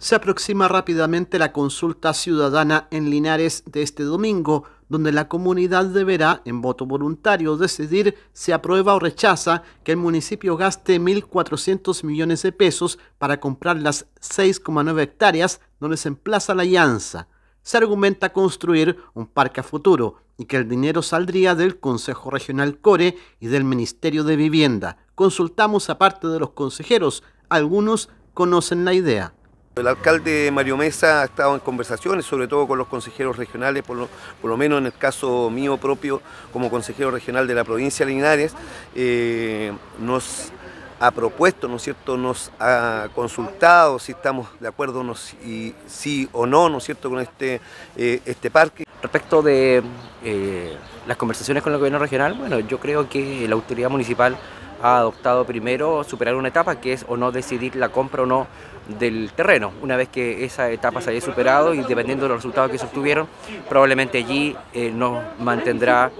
Se aproxima rápidamente la consulta ciudadana en Linares de este domingo, donde la comunidad deberá, en voto voluntario, decidir si aprueba o rechaza que el municipio gaste 1.400 millones de pesos para comprar las 6,9 hectáreas donde se emplaza la llanza. Se argumenta construir un parque a futuro y que el dinero saldría del Consejo Regional Core y del Ministerio de Vivienda. Consultamos a parte de los consejeros, algunos conocen la idea. El alcalde Mario Mesa ha estado en conversaciones, sobre todo con los consejeros regionales, por lo, menos en el caso mío propio como consejero regional de la provincia de Linares, eh, nos ha propuesto, ¿no es cierto?, nos ha consultado si estamos de acuerdo no, sí o no, ¿no es cierto?, con este, eh, este parque. Respecto de eh, las conversaciones con el gobierno regional, bueno, yo creo que la autoridad municipal ha adoptado primero superar una etapa que es o no decidir la compra o no del terreno. Una vez que esa etapa se haya superado y dependiendo de los resultados que se obtuvieron, probablemente allí eh, nos mantendrá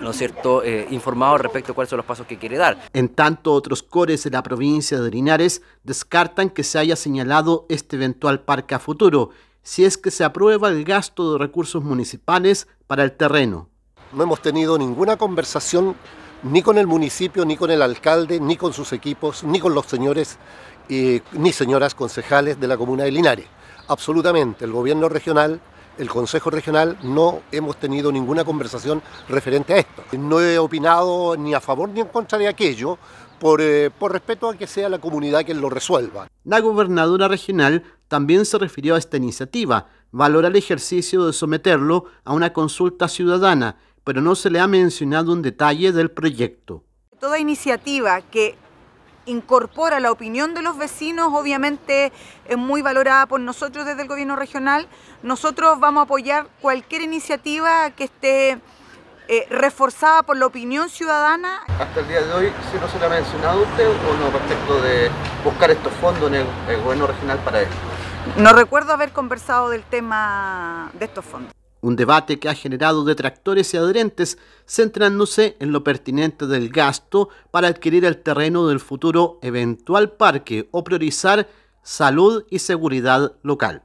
¿no cierto?, eh, informado respecto a cuáles son los pasos que quiere dar. En tanto, otros cores de la provincia de Linares descartan que se haya señalado este eventual parque a futuro, si es que se aprueba el gasto de recursos municipales para el terreno. No hemos tenido ninguna conversación ni con el municipio, ni con el alcalde, ni con sus equipos, ni con los señores y eh, ni señoras concejales de la comuna de Linares. Absolutamente, el gobierno regional, el consejo regional, no hemos tenido ninguna conversación referente a esto. No he opinado ni a favor ni en contra de aquello, por, eh, por, respeto a que sea la comunidad quien lo resuelva. La gobernadora regional también se refirió a esta iniciativa, valora el ejercicio de someterlo a una consulta ciudadana pero no se le ha mencionado un detalle del proyecto. Toda iniciativa que incorpora la opinión de los vecinos, obviamente es muy valorada por nosotros desde el gobierno regional. Nosotros vamos a apoyar cualquier iniciativa que esté eh, reforzada por la opinión ciudadana. Hasta el día de hoy, si no se le ha mencionado usted o no respecto de buscar estos fondos en el gobierno regional para esto. No recuerdo haber conversado del tema de estos fondos un debate que ha generado detractores y adherentes, centrándose en lo pertinente del gasto para adquirir el terreno del futuro eventual parque o priorizar salud y seguridad local.